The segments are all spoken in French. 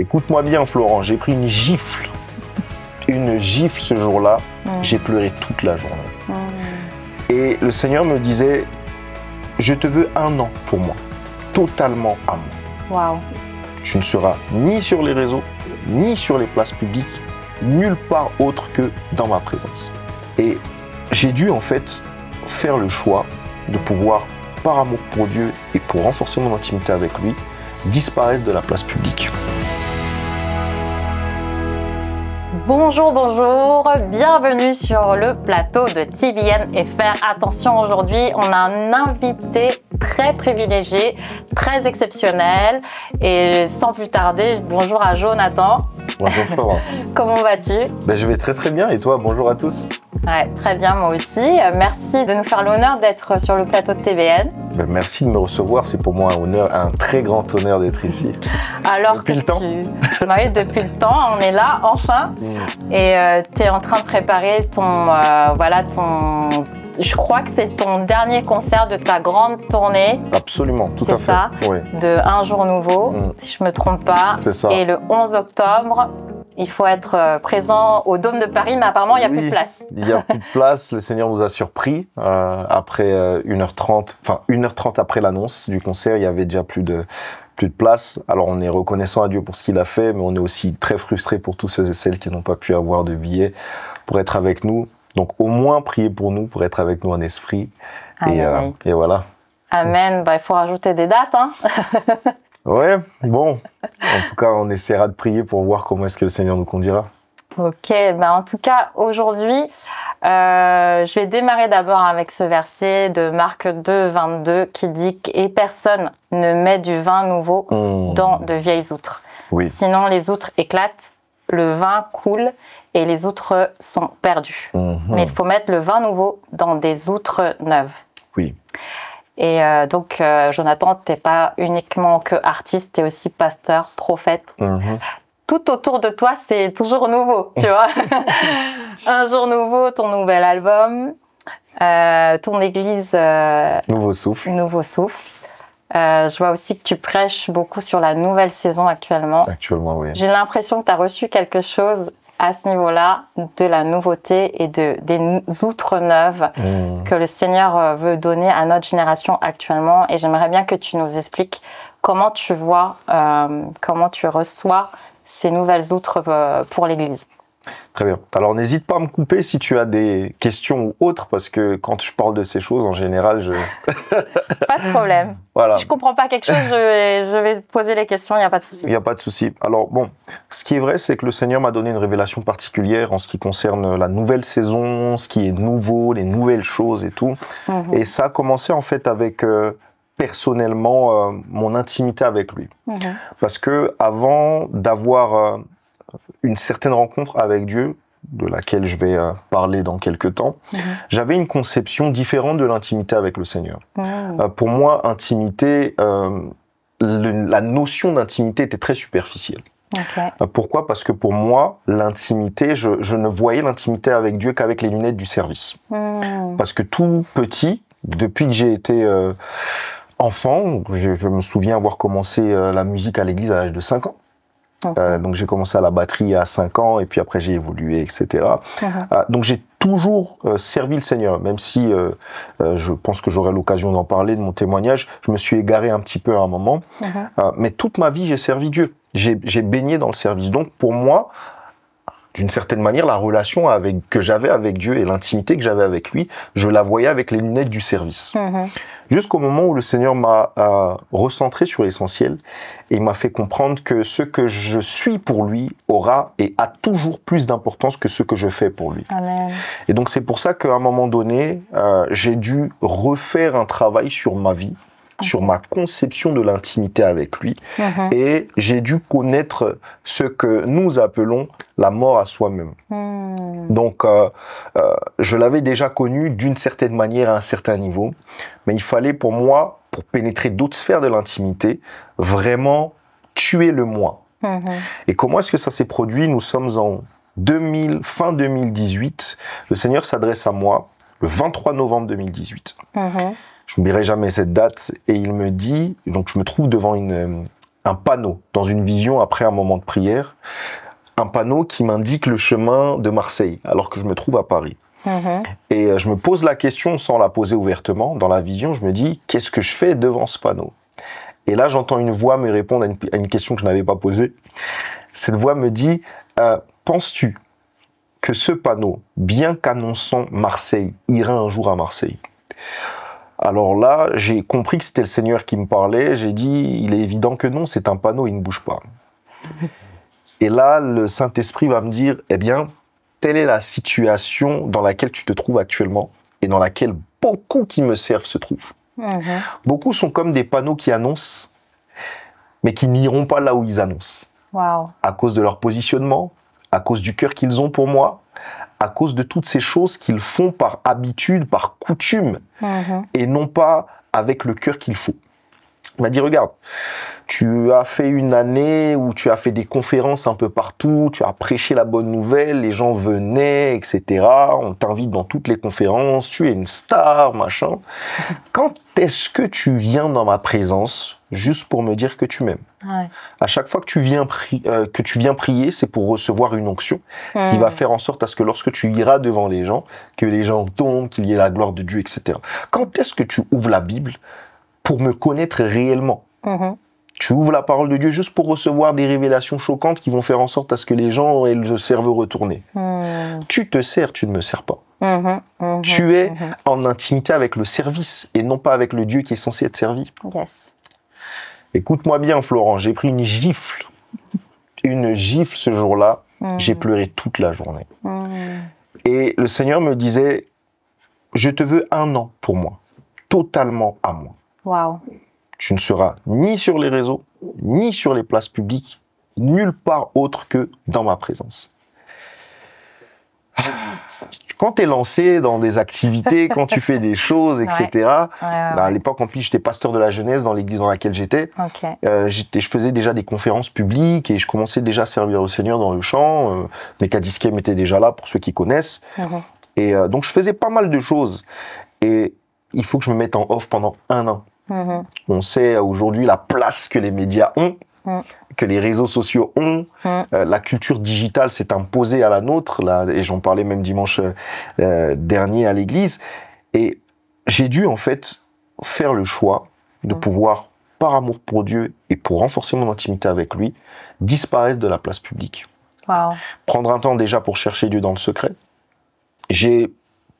Écoute-moi bien, Florent, j'ai pris une gifle. Une gifle ce jour-là. J'ai pleuré toute la journée. Et le Seigneur me disait, je te veux un an pour moi, totalement à moi. Tu ne seras ni sur les réseaux, ni sur les places publiques, nulle part autre que dans ma présence. Et j'ai dû en fait faire le choix de pouvoir, par amour pour Dieu et pour renforcer mon intimité avec lui, disparaître de la place publique. Bonjour, bonjour, bienvenue sur le plateau de et faire Attention, aujourd'hui, on a un invité très privilégié, très exceptionnel. Et sans plus tarder, bonjour à Jonathan. Bonjour Florence. Comment vas-tu ben, Je vais très très bien et toi, bonjour à tous. Ouais, très bien, moi aussi. Euh, merci de nous faire l'honneur d'être sur le plateau de TVN. Ben, merci de me recevoir, c'est pour moi un honneur, un très grand honneur d'être ici. Alors depuis que le temps. Tu... Bah depuis le temps, on est là enfin. Mm. Et euh, tu es en train de préparer ton, euh, voilà, ton je crois que c'est ton dernier concert de ta grande tournée. Absolument, tout à fait. De Un jour nouveau, mm. si je ne me trompe pas. C'est ça. Et le 11 octobre, il faut être euh, présent au Dôme de Paris, mais apparemment, il n'y a plus de place. Il n'y a plus de place. Le Seigneur nous a surpris. Euh, après 1h30, euh, enfin 1h30 après l'annonce du concert, il y avait déjà plus de plus de place. Alors on est reconnaissant à Dieu pour ce qu'il a fait, mais on est aussi très frustré pour tous ceux et celles qui n'ont pas pu avoir de billets pour être avec nous. Donc au moins prier pour nous, pour être avec nous en esprit. Et, euh, et, voilà. Amen. Bah, il faut rajouter des dates. Hein. Oui, bon. En tout cas, on essaiera de prier pour voir comment est-ce que le Seigneur nous conduira. Ok, ben en tout cas, aujourd'hui, euh, je vais démarrer d'abord avec ce verset de Marc 2, 22 qui dit « Et personne ne met du vin nouveau mmh. dans de vieilles outres. Oui. Sinon, les outres éclatent le vin coule et les outres sont perdues. Mhm. Mais il faut mettre le vin nouveau dans des outres neuves. Oui. Et euh, donc, euh, Jonathan, tu n'es pas uniquement que artiste, tu es aussi pasteur, prophète. Mhm. Tout autour de toi, c'est toujours nouveau, tu vois. Un jour nouveau, ton nouvel album, euh, ton église. nouveau souffle. Nouveau souffle. Euh, je vois aussi que tu prêches beaucoup sur la nouvelle saison actuellement. Actuellement, oui. J'ai l'impression que tu as reçu quelque chose à ce niveau-là de la nouveauté et de, des outres neuves hmm. que le Seigneur euh, veut donner à notre génération actuellement. Et j'aimerais bien que tu nous expliques comment tu vois, euh, comment tu reçois ces nouvelles outres pour l'Église. Très bien. Alors n'hésite pas à me couper si tu as des questions ou autres, parce que quand je parle de ces choses, en général, je... pas de problème. Voilà. Si je comprends pas quelque chose, je, vais poser les questions, il n'y a pas de souci. Il n'y a pas de souci. Alors bon, ce qui est vrai, c'est que le Seigneur m'a donné une révélation particulière en ce qui concerne la nouvelle saison, ce qui est nouveau, les nouvelles choses et tout. Mhm. Et ça a commencé en fait avec... Euh, personnellement euh, mon intimité avec lui mhm. parce que avant d'avoir euh, une certaine rencontre avec Dieu, de laquelle je vais euh, parler dans quelques temps, mhm. j'avais une conception différente de l'intimité avec le Seigneur. Euh, pour moi, intimité, euh, la notion d'intimité était très superficielle. Pourquoi Parce que pour moi, l'intimité, je, ne voyais l'intimité avec Dieu qu'avec les lunettes du service. Hmm. Parce que tout petit, depuis que j'ai été enfant, je, me souviens avoir commencé la musique à l'église à l'âge de 5 ans. Euh, donc j'ai commencé à la batterie à 5 ans et puis après j'ai évolué, etc. Uh-huh. Ah, donc j'ai toujours euh, servi le Seigneur, même si euh, je pense que j'aurai l'occasion d'en parler de mon témoignage. Je me suis égaré un petit peu à un moment, uh-huh. ah, mais toute ma vie j'ai servi Dieu. J'ai baigné dans le service. Donc pour moi, d'une certaine manière, la relation avec, que j'avais avec Dieu et l'intimité que j'avais avec lui, je la voyais avec les lunettes du service. Mhm. Jusqu'au moment où le Seigneur m'a euh, recentré sur l'essentiel et m'a fait comprendre que ce que je suis pour lui aura et a toujours plus d'importance que ce que je fais pour lui. Et donc c'est pour ça qu'à un moment donné, euh, j'ai dû refaire un travail sur ma vie sur ma conception de l'intimité avec lui. Uh-huh. Et j'ai dû connaître ce que nous appelons la mort à soi-même. Hmm. Donc, euh, euh, je l'avais déjà connu d'une certaine manière à un certain niveau, mais il fallait pour moi, pour pénétrer d'autres sphères de l'intimité, vraiment tuer le moi. Uh-huh. Et comment est-ce que ça s'est produit Nous sommes en 2000, fin 2018. Le Seigneur s'adresse à moi le 23 novembre 2018. Je n'oublierai jamais cette date. Et il me dit, donc je me trouve devant une, euh, un panneau, dans une vision après un moment de prière, un panneau qui m'indique le chemin de Marseille, alors que je me trouve à Paris. Mm-hmm. Et euh, je me pose la question sans la poser ouvertement. Dans la vision, je me dis, qu'est-ce que je fais devant ce panneau Et là, j'entends une voix me répondre à une, question que je n'avais pas posée. Cette voix me dit, euh, penses-tu que ce panneau, bien qu'annonçant Marseille, ira un jour à Marseille alors là, j'ai compris que c'était le Seigneur qui me parlait. J'ai dit, il est évident que non, c'est un panneau, il ne bouge pas. Et là, le Saint-Esprit va me dire, eh bien, telle est la situation dans laquelle tu te trouves actuellement et dans laquelle beaucoup qui me servent se trouvent. Mhm. Beaucoup sont comme des panneaux qui annoncent, mais qui n'iront pas là où ils annoncent. À cause de leur positionnement, à cause du cœur qu'ils ont pour moi, à cause de toutes ces choses qu'ils font par habitude, par coutume, mhm. et non pas avec le cœur qu'il faut. Il m'a dit, regarde, tu as fait une année où tu as fait des conférences un peu partout, tu as prêché la bonne nouvelle, les gens venaient, etc. On t'invite dans toutes les conférences, tu es une star, machin. Quand est-ce que tu viens dans ma présence juste pour me dire que tu m'aimes. À chaque fois que tu viens, euh, que tu viens prier, c'est pour recevoir une onction qui va hmm. faire en sorte à ce que lorsque tu iras devant les gens, que les gens tombent, qu'il y ait la gloire de Dieu, etc. Quand est-ce que tu ouvres la Bible pour me connaître réellement hmm. Tu ouvres la parole de Dieu juste pour recevoir des révélations choquantes qui vont faire en sorte à ce que les gens aient le cerveau retourné. Hmm. Tu te sers, tu ne me sers pas. tu es en intimité avec le service et non pas avec le Dieu qui est censé être servi. Yes. Écoute-moi bien, Florent, j'ai pris une gifle. Une gifle ce jour-là. Hmm. J'ai pleuré toute la journée. Hmm. Et le Seigneur me disait, je te veux un an pour moi, totalement à moi. Tu ne seras ni sur les réseaux, ni sur les places publiques, nulle part autre que dans ma présence quand tu es lancé dans des activités, quand tu fais des choses, etc. Ben, à l'époque, en plus, j'étais pasteur de la jeunesse dans l'église dans laquelle j'étais. Euh, je faisais déjà des conférences publiques et je commençais déjà à servir au Seigneur dans le champ. Euh, mes cadisquets étaient déjà là pour ceux qui connaissent. Mhm. Et euh, donc, je faisais pas mal de choses. Et il faut que je me mette en off pendant un an. Mhm. On sait euh, aujourd'hui la place que les médias ont. Mm. que les réseaux sociaux ont. Mm. Euh, la culture digitale s'est imposée à la nôtre, là, et j'en parlais même dimanche euh, dernier à l'église. Et j'ai dû en fait faire le choix de mm. pouvoir, par amour pour Dieu et pour renforcer mon intimité avec lui, disparaître de la place publique. Prendre un temps déjà pour chercher Dieu dans le secret. J'ai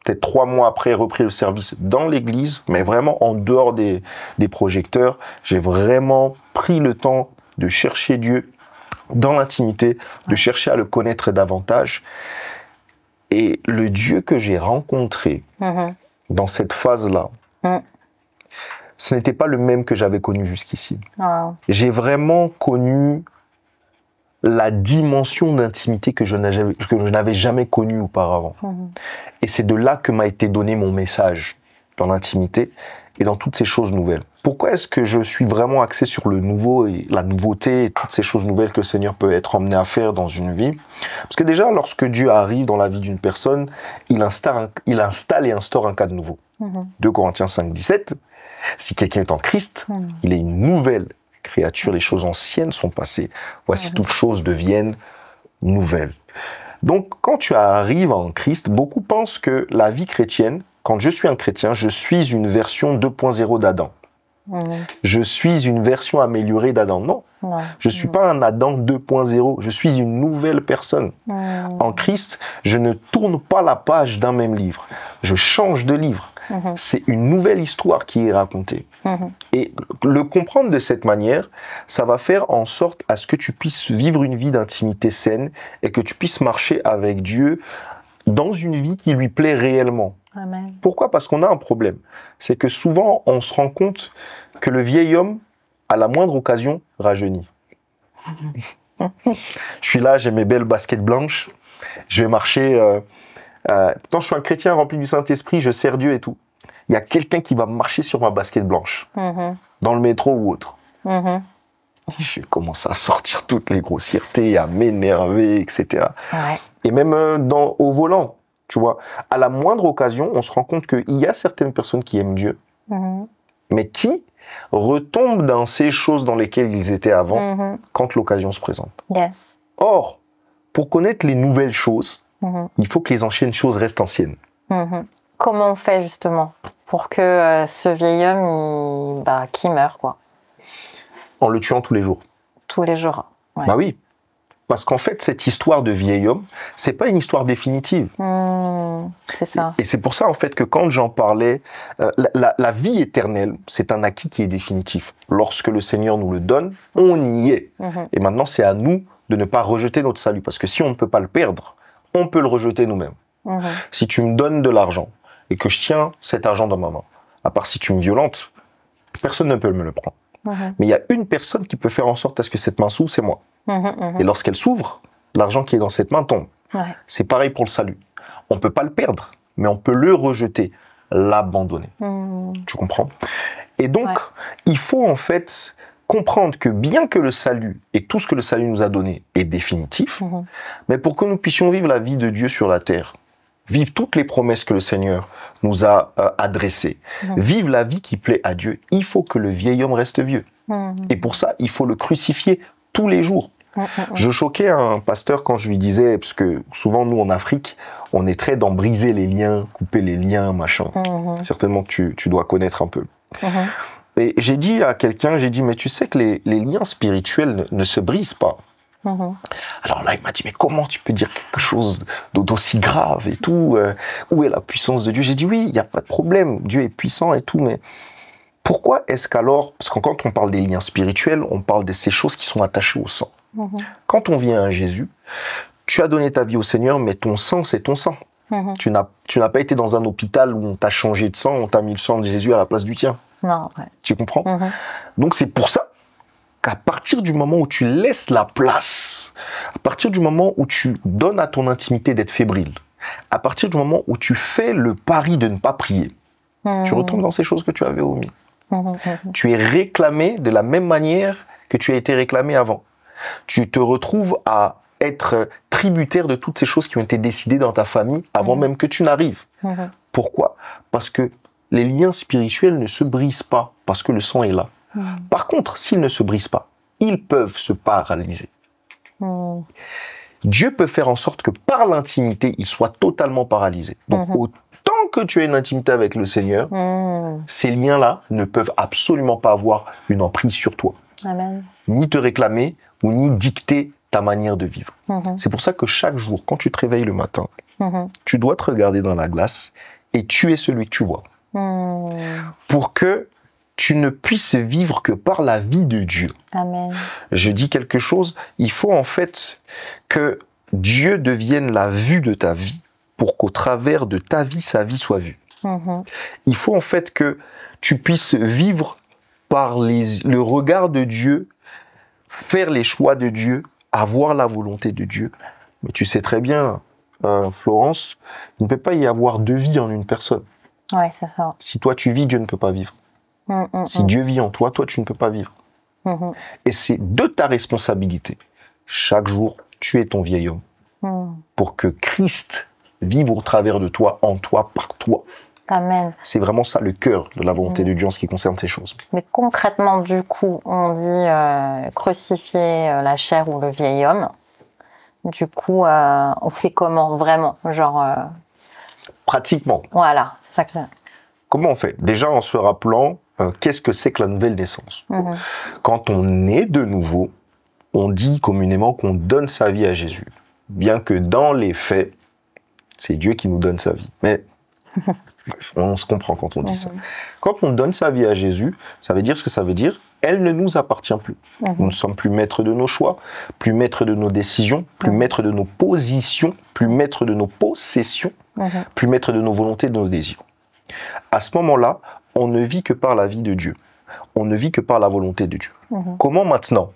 peut-être trois mois après, repris le service dans l'église, mais vraiment en dehors des, des projecteurs. J'ai vraiment pris le temps de chercher Dieu dans l'intimité, de ah. chercher à le connaître davantage. Et le Dieu que j'ai rencontré mm-hmm. dans cette phase-là, mm. ce n'était pas le même que j'avais connu jusqu'ici. J'ai vraiment connu la dimension d'intimité que je n'avais jamais connue auparavant. Mm-hmm. Et c'est de là que m'a été donné mon message dans l'intimité et dans toutes ces choses nouvelles. Pourquoi est-ce que je suis vraiment axé sur le nouveau et la nouveauté et toutes ces choses nouvelles que le Seigneur peut être emmené à faire dans une vie Parce que déjà, lorsque Dieu arrive dans la vie d'une personne, il installe, il installe et instaure un cas de nouveau. 2 mhm. Corinthiens 5, 17, si quelqu'un est en Christ, mhm. il est une nouvelle créature, les choses anciennes sont passées. Voici ah toutes choses deviennent nouvelles. Donc, quand tu arrives en Christ, beaucoup pensent que la vie chrétienne, quand je suis un chrétien, je suis une version 2.0 d'Adam. Je suis une version améliorée d'Adam. Non. Je ne suis pas un Adam 2.0. Je suis une nouvelle personne. En Christ, je ne tourne pas la page d'un même livre. Je change de livre. Mm-hmm. C'est une nouvelle histoire qui est racontée. Mm-hmm. Et le comprendre de cette manière, ça va faire en sorte à ce que tu puisses vivre une vie d'intimité saine et que tu puisses marcher avec Dieu dans une vie qui lui plaît réellement. Pourquoi Parce qu'on a un problème. C'est que souvent, on se rend compte que le vieil homme, à la moindre occasion, rajeunit. je suis là, j'ai mes belles baskets blanches, je vais marcher. Euh, euh quand je suis un chrétien rempli du Saint-Esprit, je sers Dieu et tout. Il y a quelqu'un qui va marcher sur ma basket blanche, mm-hmm. dans le métro ou autre. Mm-hmm je commence à sortir toutes les grossièretés, à m'énerver, etc. Et même euh, dans, au volant, tu vois, à la moindre occasion, on se rend compte qu'il y a certaines personnes qui aiment Dieu, mhm. mais qui retombent dans ces choses dans lesquelles ils étaient avant mhm. quand l'occasion se présente. Yes. Or, pour connaître les nouvelles choses, mhm. il faut que les anciennes choses restent anciennes. Comment on fait justement pour que euh, ce vieil homme, bah, qui meurt, quoi en le tuant tous les jours. Tous les jours. Ouais. Bah oui. Parce qu'en fait, cette histoire de vieil homme, c'est pas une histoire définitive. Hmm, c'est ça. Et, c'est pour ça, en fait, que quand j'en parlais, euh, la, vie éternelle, c'est un acquis qui est définitif. Lorsque le Seigneur nous le donne, on y est. Mhm. Et maintenant, c'est à nous de ne pas rejeter notre salut. Parce que si on ne peut pas le perdre, on peut le rejeter nous-mêmes. Mhm. Si tu me donnes de l'argent et que je tiens cet argent dans ma main, à part si tu me violentes, personne ne peut me le prendre. Mais il y a une personne qui peut faire en sorte à ce que cette main s'ouvre, c'est moi. Mmh, mmh, mmh. Et lorsqu'elle s'ouvre, l'argent qui est dans cette main tombe. C'est pareil pour le salut. On ne peut pas le perdre, mais on peut le rejeter, l'abandonner. Tu comprends Et donc, il faut en fait comprendre que bien que le salut et tout ce que le salut nous a donné est définitif, mais pour que nous puissions vivre la vie de Dieu sur la terre, Vive toutes les promesses que le Seigneur nous a euh, adressées, Vive la vie qui plaît à Dieu, il faut que le vieil homme reste vieux. Et pour ça, il faut le crucifier tous les jours. Je choquais un pasteur quand je lui disais, parce que souvent nous en Afrique, on est très dans briser les liens, couper les liens, machin. Certainement que tu, dois connaître un peu. Et j'ai dit à quelqu'un, j'ai dit, mais tu sais que les, liens spirituels ne se brisent pas. Mhm. Alors là, il m'a dit, mais comment tu peux dire quelque chose d'aussi grave et tout euh, Où est la puissance de Dieu J'ai dit, oui, il n'y a pas de problème, Dieu est puissant et tout, mais pourquoi est-ce qu'alors, parce que quand on parle des liens spirituels, on parle de ces choses qui sont attachées au sang. Mhm. Quand on vient à Jésus, tu as donné ta vie au Seigneur, mais ton sang, c'est ton sang. Mhm. Tu n'as pas été dans un hôpital où on t'a changé de sang, on t'a mis le sang de Jésus à la place du tien. Non, Tu comprends Donc c'est pour ça à partir du moment où tu laisses la place, à partir du moment où tu donnes à ton intimité d'être fébrile, à partir du moment où tu fais le pari de ne pas prier, hmm. tu retombes dans ces choses que tu avais omis. Hmm, hmm, tu es réclamé de la même manière que tu as été réclamé avant. Tu te retrouves à être tributaire de toutes ces choses qui ont été décidées dans ta famille avant même que tu n'arrives. Pourquoi Parce que les liens spirituels ne se brisent pas, parce que le sang est là. Par contre, s'ils ne se brisent pas, ils peuvent se paralyser. Dieu peut faire en sorte que par l'intimité, ils soient totalement paralysés. Donc, mhm. autant que tu as une intimité avec le Seigneur, mhm. ces liens-là ne peuvent absolument pas avoir une emprise sur toi. Ni te réclamer ou ni dicter ta manière de vivre. Mhm. C'est pour ça que chaque jour, quand tu te réveilles le matin, tu dois te regarder dans la glace et tuer celui que tu vois. Pour que tu ne puisses vivre que par la vie de Dieu. Amen. Je dis quelque chose, il faut en fait que Dieu devienne la vue de ta vie pour qu'au travers de ta vie, sa vie soit vue. Mhm. Il faut en fait que tu puisses vivre par le regard de Dieu, faire les choix de Dieu, avoir la volonté de Dieu. Mais tu sais très bien, euh, Florence, il ne peut pas y avoir deux vies en une personne. Ouais, ça. Si toi tu vis, Dieu ne peut pas vivre. Hum, hum, si hum. Dieu vit en toi, toi, tu ne peux pas vivre. Et c'est de ta responsabilité. Chaque jour, tu es ton vieil homme. Pour que Christ vive au travers de toi, en toi, par toi. C'est vraiment ça le cœur de la volonté de Dieu en ce qui concerne ces choses. Mais concrètement, du coup, on dit euh, crucifier euh, la chair ou le vieil homme. Du coup, euh, on fait comment vraiment Genre. Pratiquement. Voilà, ça Comment on fait Déjà en se rappelant euh, qu'est-ce que c'est que la nouvelle naissance mhm. Quand on est de nouveau, on dit communément qu'on donne sa vie à Jésus, bien que dans les faits, c'est Dieu qui nous donne sa vie. Mais on se comprend quand on dit ça. Mhm. Quand on donne sa vie à Jésus, ça veut dire ce que ça veut dire. Elle ne nous appartient plus. Mhm. Nous ne sommes plus maîtres de nos choix, plus maîtres de nos décisions, plus maîtres de nos positions, plus maîtres de nos possessions, plus maîtres de nos volontés, de nos désirs. À ce moment-là, on ne vit que par la vie de Dieu. On ne vit que par la volonté de Dieu. Mhm. Comment maintenant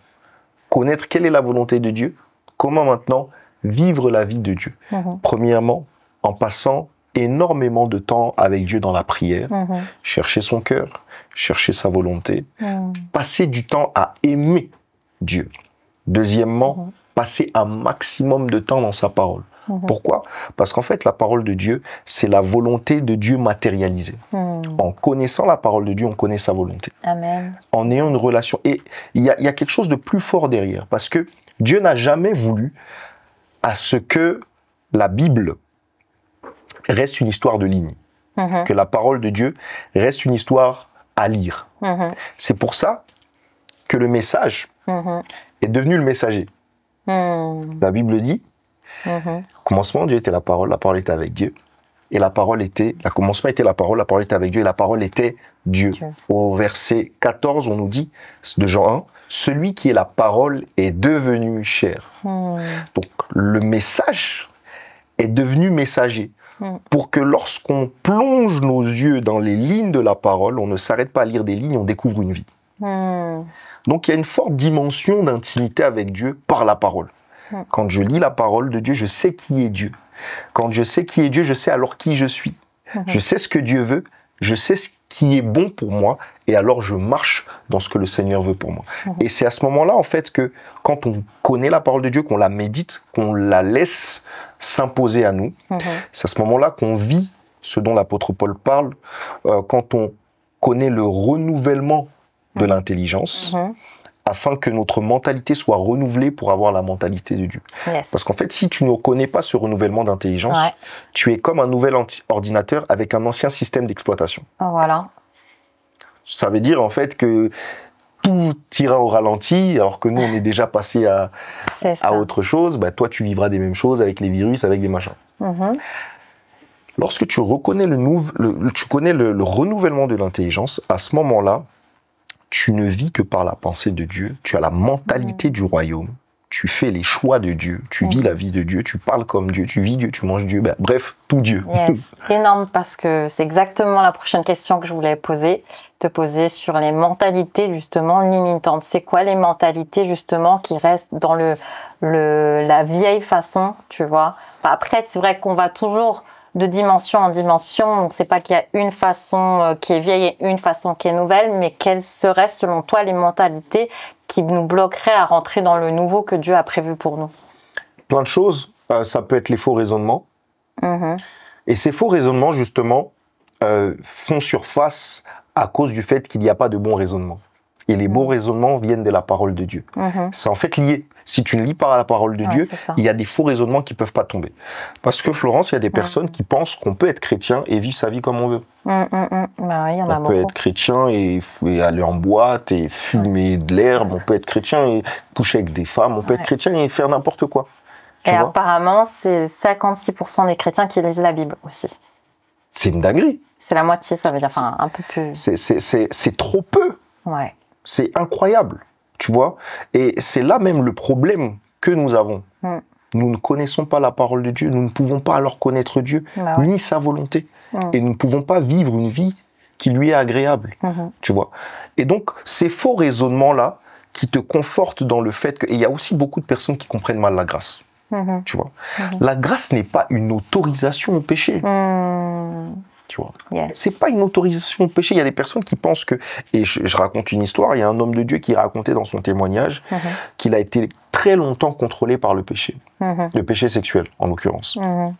connaître quelle est la volonté de Dieu Comment maintenant vivre la vie de Dieu mhm. Premièrement, en passant énormément de temps avec Dieu dans la prière, mhm. chercher son cœur, chercher sa volonté, passer du temps à aimer Dieu. Deuxièmement, passer un maximum de temps dans sa parole. Mhm. Pourquoi Parce qu'en fait, la parole de Dieu, c'est la volonté de Dieu matérialisée. Mhm. En connaissant la parole de Dieu, on connaît sa volonté. Amen. En ayant une relation. Et il y, a, quelque chose de plus fort derrière, parce que Dieu n'a jamais voulu à ce que la Bible reste une histoire de ligne, mhm. que la parole de Dieu reste une histoire à lire. C'est pour ça que le message est devenu le messager. La Bible dit, Mhm. Au Commencement, Dieu était la parole, la parole était avec Dieu. Et la parole était, la commencement était la parole, la parole était avec Dieu, et la parole était Dieu. Au verset 14, on nous dit, de Jean 1, celui qui est la parole est devenu chair. Mhm. Donc, le message est devenu messager mhm. pour que lorsqu'on plonge nos yeux dans les lignes de la parole, on ne s'arrête pas à lire des lignes, on découvre une vie. Donc il y a une forte dimension d'intimité avec Dieu par la parole. Hum. Quand je lis la parole de Dieu, je sais qui est Dieu. Quand je sais qui est Dieu, je sais alors qui je suis. Hum. Je sais ce que Dieu veut, je sais ce qui est bon pour moi, et alors je marche dans ce que le Seigneur veut pour moi. Hum. Et c'est à ce moment-là, en fait, que quand on connaît la parole de Dieu, qu'on la médite, qu'on la laisse s'imposer à nous, c'est à ce moment-là qu'on vit ce dont l'apôtre Paul parle, euh, quand on connaît le renouvellement de l'intelligence, afin que notre mentalité soit renouvelée pour avoir la mentalité de Dieu. Parce qu'en fait, si tu ne reconnais pas ce renouvellement d'intelligence, tu es comme un nouvel ordinateur avec un ancien système d'exploitation. Oh, voilà. Ça veut dire en fait que tout ira au ralenti, alors que nous, on est déjà passé à, à autre chose. Bah, toi, tu vivras des mêmes choses avec les virus, avec les machins. Mm-hmm. Lorsque tu reconnais le, tu connais le renouvellement de l'intelligence, à ce moment-là, tu ne vis que par la pensée de Dieu, tu as la mentalité du royaume, tu fais les choix de Dieu, tu vis la vie de Dieu, tu parles comme Dieu, tu vis Dieu, tu manges Dieu, ben, bref, tout Dieu. Énorme parce que c'est exactement la prochaine question que je voulais poser, te poser sur les mentalités justement limitantes. C'est quoi les mentalités justement qui restent dans le, la vieille façon, tu vois Après, c'est vrai qu'on va toujours de dimension en dimension. Donc, c'est pas qu'il y a une façon euh, qui est vieille et une façon qui est nouvelle, mais quelles seraient selon toi les mentalités qui nous bloqueraient à rentrer dans le nouveau que Dieu a prévu pour nous Plein de choses. Euh, ça peut être les faux raisonnements. Mhm. Et ces faux raisonnements, justement, euh, font surface à cause du fait qu'il n'y a pas de bon raisonnement et les bons mm. raisonnements viennent de la parole de Dieu. Mm-hmm. C'est en fait lié. Si tu ne lis pas la parole de Dieu, il y a des faux raisonnements qui peuvent pas tomber. Parce que Florence, il y a des mm. personnes qui pensent qu'on peut être chrétien et vivre sa vie comme on veut. Mm, bah on peut être chrétien et, aller en boîte et fumer de l'herbe. On peut être chrétien et coucher avec des femmes. On peut être chrétien et faire n'importe quoi. et apparemment, c'est 56% des chrétiens qui lisent la Bible aussi. C'est une dinguerie. C'est la moitié, ça veut dire, enfin, un peu plus. C'est trop peu. Ouais. C'est incroyable, tu vois. Et c'est là même le problème que nous avons. Mm. Nous ne connaissons pas la parole de Dieu, nous ne pouvons pas alors connaître Dieu, bah ni sa volonté. Mm. Et nous ne pouvons pas vivre une vie qui lui est agréable, mm-hmm. tu vois. Et donc, ces faux raisonnements-là qui te confortent dans le fait que... Et il y a aussi beaucoup de personnes qui comprennent mal la grâce. Mm-hmm. Tu vois, mm-hmm. la grâce n'est pas une autorisation au péché. Mm. Tu vois. C'est pas une autorisation de péché. Il y a des personnes qui pensent que, et je, raconte une histoire, il y a un homme de Dieu qui racontait dans son témoignage mm-hmm. qu'il a été très longtemps contrôlé par le péché, mm-hmm. le péché sexuel en l'occurrence. Mm-hmm.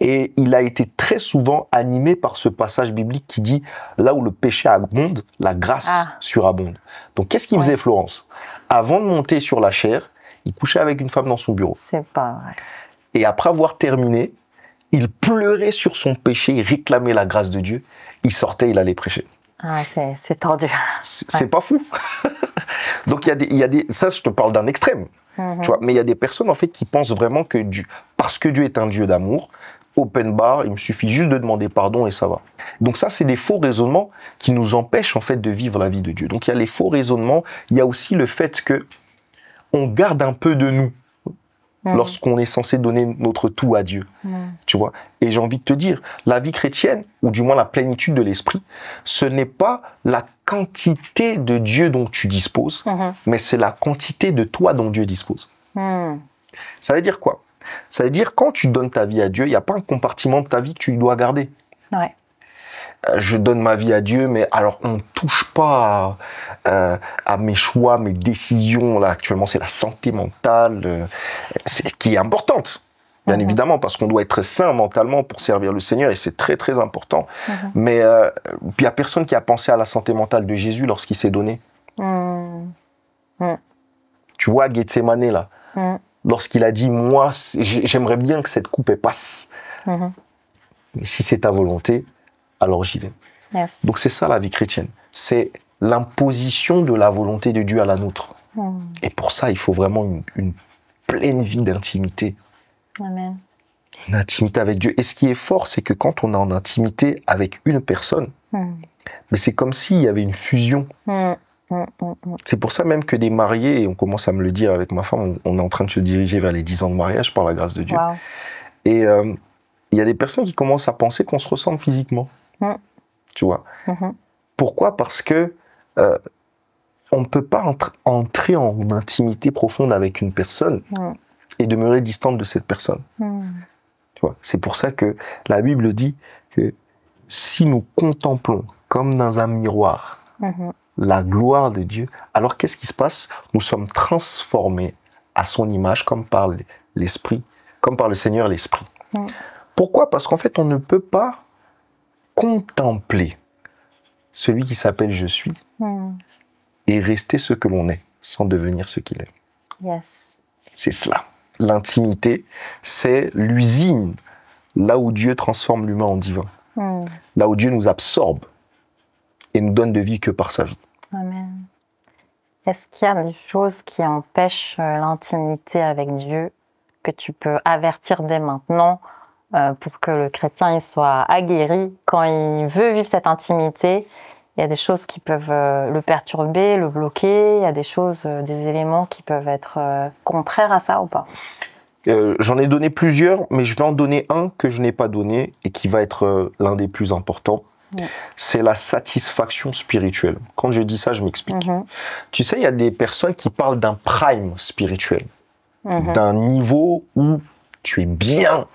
Et il a été très souvent animé par ce passage biblique qui dit là où le péché abonde, la grâce ah. surabonde. Donc qu'est-ce qu'il faisait Florence Avant de monter sur la chair, il couchait avec une femme dans son bureau. C'est pas vrai. Et après avoir terminé, il pleurait sur son péché, il réclamait la grâce de Dieu, il sortait, il allait prêcher. Ah, c'est tordu. C'est pas fou. Donc il y, a il y a des, ça je te parle d'un extrême, mhm. tu vois. Mais il y a des personnes en fait qui pensent vraiment que parce que Dieu est un Dieu d'amour, open bar, il me suffit juste de demander pardon et ça va. Donc ça, c'est des faux raisonnements qui nous empêchent en fait de vivre la vie de Dieu. Donc il y a les faux raisonnements, il y a aussi le fait que on garde un peu de nous lorsqu'on est censé donner notre tout à Dieu. Tu vois Et j'ai envie de te dire, la vie chrétienne, ou du moins la plénitude de l'esprit, ce n'est pas la quantité de Dieu dont tu disposes, mais c'est la quantité de toi dont Dieu dispose. Ça veut dire quoi Ça veut dire quand tu donnes ta vie à Dieu, il n'y a pas un compartiment de ta vie que tu dois garder. Ouais je donne ma vie à Dieu, mais alors on ne touche pas euh, à, mes choix, mes décisions. Là, actuellement, c'est la santé mentale euh, qui est importante. Bien mhm. évidemment, parce qu'on doit être sain mentalement pour servir le Seigneur, et c'est très très important. Mhm. Mais euh, il n'y a personne qui a pensé à la santé mentale de Jésus lorsqu'il s'est donné. Mhm. Tu vois, Gethsemane, là, lorsqu'il a dit, moi, j'aimerais bien que cette coupe ait passe. Mais si c'est ta volonté, alors j'y vais. Donc c'est ça la vie chrétienne. C'est l'imposition de la volonté de Dieu à la nôtre. Hmm. Et pour ça, il faut vraiment une, pleine vie d'intimité. Amen. Une intimité avec Dieu. Et ce qui est fort, c'est que quand on est en intimité avec une personne, hmm. mais c'est comme s'il y avait une fusion. Hmm. C'est pour ça même que des mariés, et on commence à me le dire avec ma femme, on, est en train de se diriger vers les 10 ans de mariage par la grâce de Dieu. Et euh, il y a des personnes qui commencent à penser qu'on se ressemble physiquement. Tu vois mm-hmm. Pourquoi Parce que euh, on ne peut pas entrer en intimité profonde avec une personne et demeurer distante de cette personne. Mm. Tu vois C'est pour ça que la Bible dit que si nous contemplons comme dans un miroir mm-hmm. la gloire de Dieu, alors qu'est-ce qui se passe Nous sommes transformés à son image comme par l'esprit, comme par le Seigneur l'esprit. Pourquoi Parce qu'en fait, on ne peut pas contempler celui qui s'appelle Je suis hmm. et rester ce que l'on est sans devenir ce qu'il est. C'est cela. L'intimité, c'est l'usine là où Dieu transforme l'humain en divin. Hmm. Là où Dieu nous absorbe et nous donne de vie que par sa vie. Amen. Est-ce qu'il y a des choses qui empêchent euh, l'intimité avec Dieu que tu peux avertir dès maintenant euh, pour que le chrétien il soit aguerri quand il veut vivre cette intimité. Il y a des choses qui peuvent euh, le perturber, le bloquer. Il y a des choses, euh, des éléments qui peuvent être contraires à ça ou pas. J'en ai donné plusieurs, mais je vais en donner un que je n'ai pas donné et qui va être l'un des plus importants. C'est la satisfaction spirituelle. Quand je dis ça, je m'explique. Mhm. Tu sais, il y a des personnes qui parlent d'un prime spirituel, mhm. d'un niveau où tu es bien,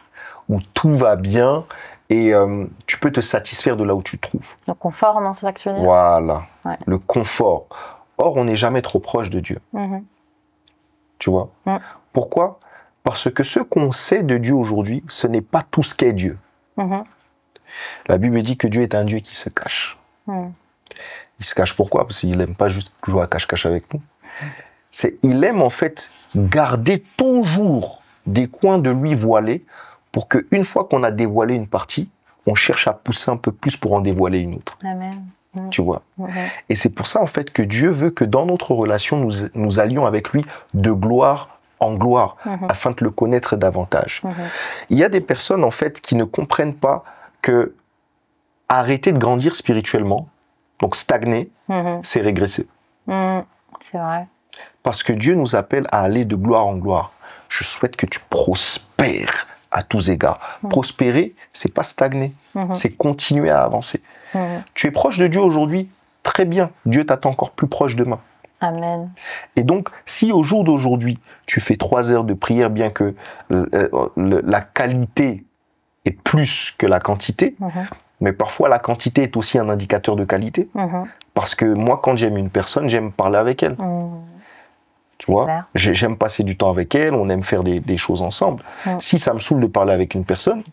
où tout va bien et euh, tu peux te satisfaire de là où tu te trouves. Le confort, non, c'est actionné. Voilà, le confort. Or, on n'est jamais trop proche de Dieu. Mm-hmm. Tu vois mm. Pourquoi Parce que ce qu'on sait de Dieu aujourd'hui, ce n'est pas tout ce qu'est Dieu. Mm-hmm. La Bible dit que Dieu est un Dieu qui se cache. Mm. Il se cache pourquoi Parce qu'il n'aime pas juste jouer à cache-cache avec nous. C'est, il aime en fait garder toujours des coins de lui voilés pour qu'une fois qu'on a dévoilé une partie, on cherche à pousser un peu plus pour en dévoiler une autre. Mm. Tu vois. Et c'est pour ça, en fait, que Dieu veut que dans notre relation, nous, allions avec lui de gloire en gloire, mm-hmm. afin de le connaître davantage. Mm-hmm. Il y a des personnes, en fait, qui ne comprennent pas que arrêter de grandir spirituellement, donc stagner, mm-hmm. c'est régresser. Mm. c'est vrai. Parce que Dieu nous appelle à aller de gloire en gloire. Je souhaite que tu prospères à tous égards. Mmh. Prospérer, c'est pas stagner, mmh. c'est continuer à avancer. Mmh. Tu es proche de Dieu aujourd'hui, très bien. Dieu t'attend encore plus proche demain. Amen. Et donc, si au jour d'aujourd'hui, tu fais trois heures de prière, bien que euh, euh, la qualité est plus que la quantité, mais parfois la quantité est aussi un indicateur de qualité. Parce que moi, quand j'aime une personne, j'aime parler avec elle. Tu vois, j'aime passer du temps avec elle, on aime faire des, choses ensemble. Si ça me saoule de parler avec une personne,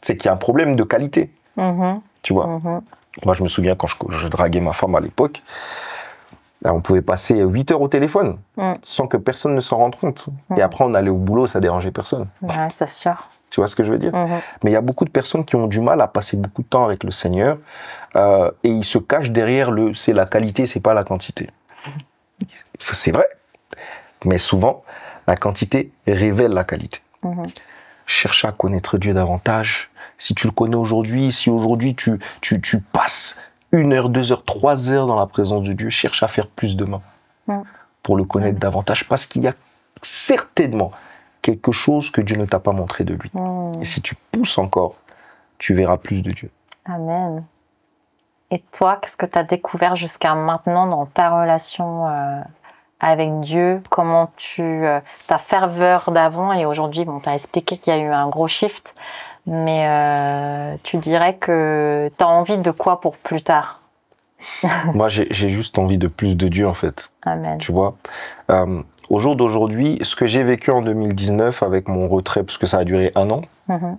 c'est qu'il y a un problème de qualité. Mm-hmm. Tu vois, mm-hmm. moi je me souviens quand je, draguais ma femme à l'époque, on pouvait passer 8 heures au téléphone sans que personne ne s'en rende compte. Et après on allait au boulot, ça dérangeait personne. Ouais, c'est Tu vois ce que je veux dire mm-hmm. Mais il y a beaucoup de personnes qui ont du mal à passer beaucoup de temps avec le Seigneur euh, et ils se cachent derrière le c'est la qualité, c'est pas la quantité. C'est vrai. Mais souvent, la quantité révèle la qualité. Mhm. Cherche à connaître Dieu davantage. Si tu le connais aujourd'hui, si aujourd'hui tu, tu, passes une heure, deux heures, trois heures dans la présence de Dieu, cherche à faire plus demain mhm. pour le connaître davantage parce qu'il y a certainement quelque chose que Dieu ne t'a pas montré de lui. Mhm. Et si tu pousses encore, tu verras plus de Dieu. Amen. Et toi, qu'est-ce que tu as découvert jusqu'à maintenant dans ta relation euh, avec Dieu Comment tu euh, ta ferveur d'avant et aujourd'hui, bon, tu as expliqué qu'il y a eu un gros shift, mais euh, tu dirais que tu as envie de quoi pour plus tard Moi, j'ai juste envie de plus de Dieu en fait. Amen. Tu vois au jour d'aujourd'hui, ce que j'ai vécu en 2019 avec mon retrait, parce que ça a duré un an, mm-hmm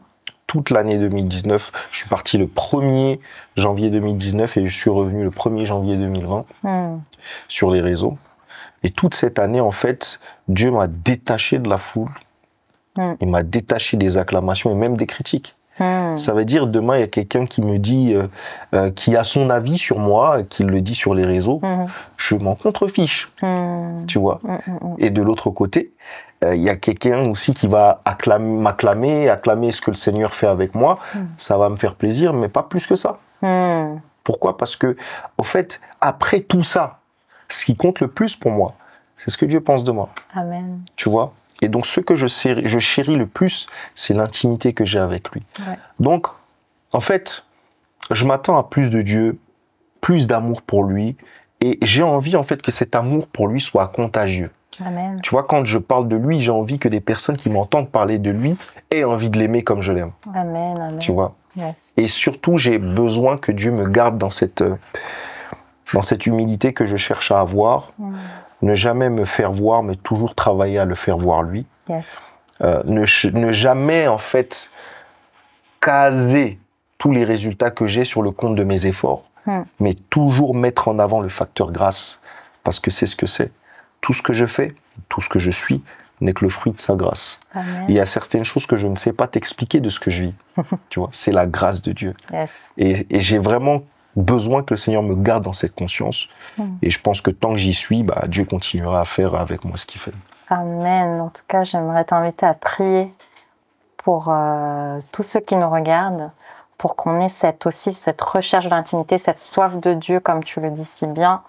toute l'année 2019. Je suis parti le 1er janvier 2019 et je suis revenu le 1er janvier 2020 hmm. sur les réseaux. Et toute cette année, en fait, Dieu m'a détaché de la foule. Hmm. Il m'a détaché des acclamations et même des critiques. Hmm. Ça veut dire demain il y a quelqu'un qui me dit, euh, euh, qui a son avis sur moi, qui le dit sur les réseaux, hmm. je m'en contrefiche, hmm. tu vois. Et de l'autre côté, euh, il y a quelqu'un aussi qui va m'acclamer, acclamer ce que le Seigneur fait avec moi, ça va me faire plaisir, mais pas plus que ça. Pourquoi Parce que, au fait, après tout ça, ce qui compte le plus pour moi, c'est ce que Dieu pense de moi. Amen. Tu vois et donc, ce que je, chéris le plus, c'est l'intimité que j'ai avec lui. Donc, en fait, je m'attends à plus de Dieu, plus d'amour pour lui, et j'ai envie en fait que cet amour pour lui soit contagieux. Tu vois, quand je parle de lui, j'ai envie que des personnes qui m'entendent parler de lui aient envie de l'aimer comme je l'aime. Tu vois. Et surtout, j'ai besoin que Dieu me garde dans cette, euh, dans cette humilité que je cherche à avoir. Mm ne jamais me faire voir, mais toujours travailler à le faire voir lui. Euh, ne, jamais, en fait, caser tous les résultats que j'ai sur le compte de mes efforts, hmm. mais toujours mettre en avant le facteur grâce, parce que c'est ce que c'est. Tout ce que je fais, tout ce que je suis, n'est que le fruit de sa grâce. Il y a certaines choses que je ne sais pas t'expliquer de ce que je vis. tu vois, c'est la grâce de Dieu. et j'ai vraiment besoin que le Seigneur me garde dans cette conscience. Hmm. Et je pense que tant que j'y suis, bah, Dieu continuera à faire avec moi ce qu'il fait. Amen. En tout cas, j'aimerais t'inviter à prier pour euh, tous ceux qui nous regardent, pour qu'on ait cette, aussi cette recherche d'intimité, cette soif de Dieu, comme tu le dis si bien,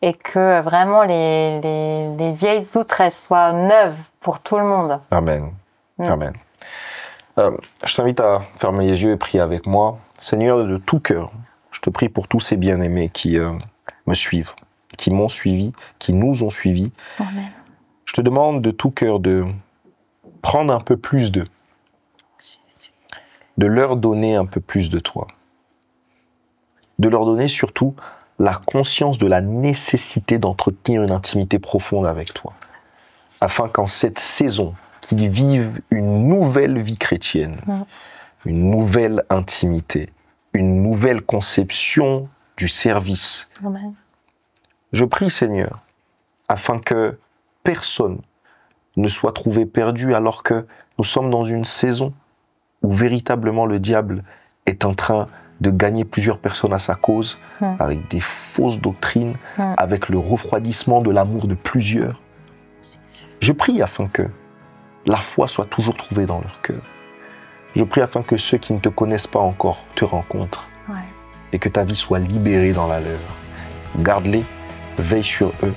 et que vraiment les, les, vieilles outresses soient neuves pour tout le monde. Amen. Hmm. Amen. Euh, je t'invite à fermer les yeux et prier avec moi. Seigneur, de tout cœur, je te prie pour tous ces bien-aimés qui euh, me suivent, qui m'ont suivi, qui nous ont suivis. Je te demande de tout cœur de prendre un peu plus d'eux, de leur donner un peu plus de toi, de leur donner surtout la conscience de la nécessité d'entretenir une intimité profonde avec toi, afin qu'en cette saison, qu'ils vivent une nouvelle vie chrétienne, mm. une nouvelle intimité, une nouvelle conception du service. Je prie Seigneur, afin que personne ne soit trouvé perdu alors que nous sommes dans une saison où véritablement le diable est en train de gagner plusieurs personnes à sa cause hmm. avec des fausses doctrines, hmm. avec le refroidissement de l'amour de plusieurs. Je prie afin que la foi soit toujours trouvée dans leur cœur, je prie afin que ceux qui ne te connaissent pas encore te rencontrent et que ta vie soit libérée dans la leur. Garde-les, veille sur eux,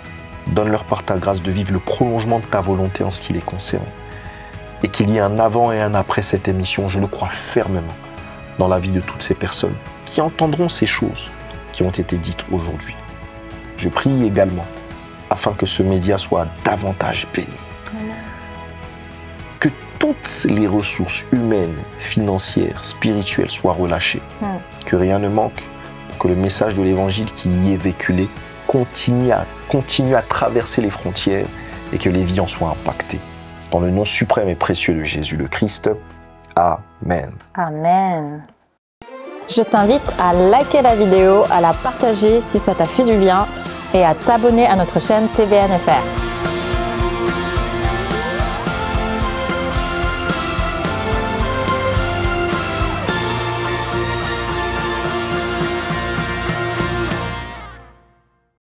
donne-leur par ta grâce de vivre le prolongement de ta volonté en ce qui les concerne et qu'il y ait un avant et un après cette émission, je le crois fermement, dans la vie de toutes ces personnes qui entendront ces choses qui ont été dites aujourd'hui. Je prie également afin que ce média soit davantage béni toutes les ressources humaines, financières, spirituelles soient relâchées, hmm. que rien ne manque, que le message de l'évangile qui y est véhiculé continue à, continue à traverser les frontières et que les vies en soient impactées. Dans le nom suprême et précieux de Jésus le Christ. Amen. Amen. Je t'invite à liker la vidéo, à la partager si ça t'a fait du bien et à t'abonner à notre chaîne TVNFR.